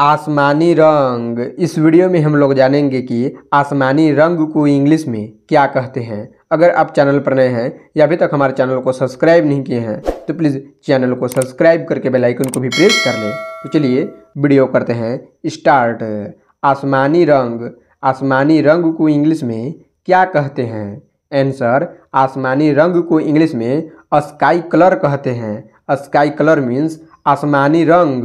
आसमानी रंग इस वीडियो में हम लोग जानेंगे कि आसमानी रंग को इंग्लिश में क्या कहते हैं अगर आप चैनल पर नए हैं या अभी तक हमारे चैनल को सब्सक्राइब नहीं किए हैं तो प्लीज़ चैनल को सब्सक्राइब करके बेल आइकन को भी प्रेस कर लें तो चलिए वीडियो करते हैं स्टार्ट आसमानी रंग आसमानी रंग को इंग्लिश में क्या कहते हैं आंसर आसमानी रंग को इंग्लिश में स्काई कलर कहते हैं स्काई कलर मीन्स आसमानी रंग